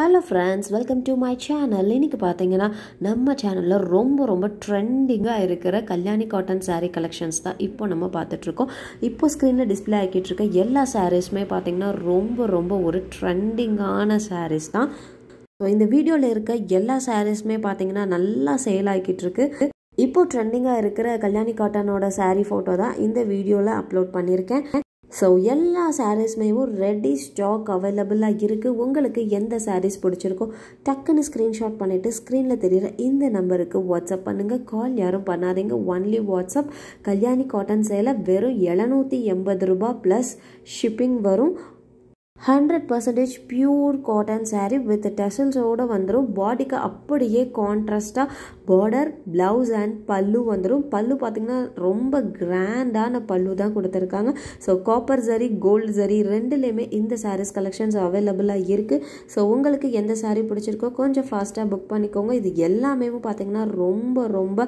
hello friends welcome to my channel இன்னைக்கு பார்த்தீங்கன்னா நம்ம சேனலில் ரொம்ப ரொம்ப ட்ரெண்டிங்காக இருக்கிற கல்யாணி காட்டன் சாரீ கலெக்ஷன்ஸ் தான் இப்போ நம்ம பார்த்துட்ருக்கோம் இப்போ ஸ்க்ரீனில் டிஸ்பிளே ஆக்கிட்டு இருக்க எல்லா சாரீஸுமே பார்த்திங்கன்னா ரொம்ப ரொம்ப ஒரு ட்ரெண்டிங்கான சாரீஸ் தான் ஸோ இந்த வீடியோவில் இருக்க எல்லா சாரீஸுமே பார்த்தீங்கன்னா நல்லா சேல் ஆகிட்டு இருக்கு இப்போ ட்ரெண்டிங்காக இருக்கிற கல்யாணி காட்டனோட சாரீ ஃபோட்டோ தான் இந்த வீடியோவில் அப்லோட் பண்ணியிருக்கேன் ஸோ எல்லா சாரீஸ்மேவும் ரெடி ஸ்டாக் அவைலபிளாக இருக்குது உங்களுக்கு எந்த சாரீஸ் பிடிச்சிருக்கோ டக்குன்னு ஸ்க்ரீன்ஷாட் பண்ணிவிட்டு ஸ்க்ரீனில் தெரிகிற இந்த நம்பருக்கு வாட்ஸ்அப் பண்ணுங்கள் கால் யாரும் பண்ணாதீங்க ஒன்லி வாட்ஸ்அப் கல்யாணி காட்டன் சேலை வெறும் எழுநூற்றி எண்பது ரூபா ப்ளஸ் ஷிப்பிங் வரும் hundred percentage pure cotton saree with டெசல்ஸோடு வந்துடும் பாடிக்கு அப்படியே கான்ட்ராஸ்டாக பார்டர் ப்ளவுஸ் அண்ட் பல்லு வந்துடும் பல்லு பார்த்திங்கன்னா ரொம்ப கிராண்டான பல்லு தான் கொடுத்துருக்காங்க so copper zari gold zari ரெண்டுலேயுமே இந்த சாரீஸ் கலெக்ஷன்ஸ் அவைலபிளாக இருக்குது ஸோ உங்களுக்கு எந்த சாரீ பிடிச்சிருக்கோ கொஞ்சம் ஃபாஸ்ட்டாக புக் பண்ணிக்கோங்க இது எல்லாமே பார்த்திங்கன்னா ரொம்ப ரொம்ப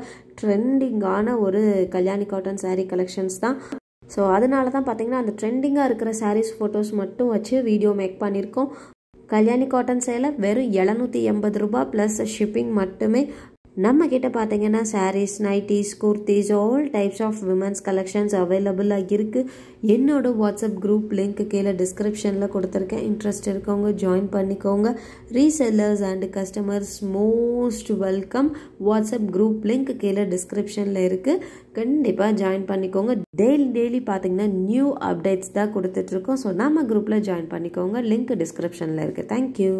ட்ரெண்டிங்கான ஒரு கல்யாணி காட்டன் சாரீ கலெக்ஷன்ஸ் தான் ஸோ அதனால தான் பார்த்தீங்கன்னா அந்த ட்ரெண்டிங்காக இருக்கிற சாரீஸ் ஃபோட்டோஸ் மட்டும் வச்சு வீடியோ மேக் பண்ணியிருக்கோம் கல்யாணி காட்டன் சேலை வெறும் எழுநூற்றி எண்பது ரூபா ப்ளஸ் ஷிப்பிங் மட்டுமே நம்ம கிட்ட பார்த்தீங்கன்னா sarees nighties kurtis all types of womens collections அவைலபிளாக இருக்குது என்னோட வாட்ஸ்அப் குரூப் லிங்க் கீழே டிஸ்கிரிப்ஷனில் கொடுத்துருக்கேன் இன்ட்ரெஸ்ட் இருக்கவங்க ஜாயின் பண்ணிக்கோங்க resellers and customers most welcome WhatsApp group link கீழே டிஸ்கிரிப்ஷனில் இருக்குது கண்டிப்பாக ஜாயின் பண்ணிக்கோங்க டெய்லி டெய்லி பார்த்தீங்கன்னா நியூ அப்டேட்ஸ் தான் கொடுத்துட்ருக்கோம் ஸோ நம்ம குரூப்பில் ஜாயின் பண்ணிக்கோங்க லிங்க் டிஸ்கிரிப்ஷனில் இருக்குது தேங்க்யூ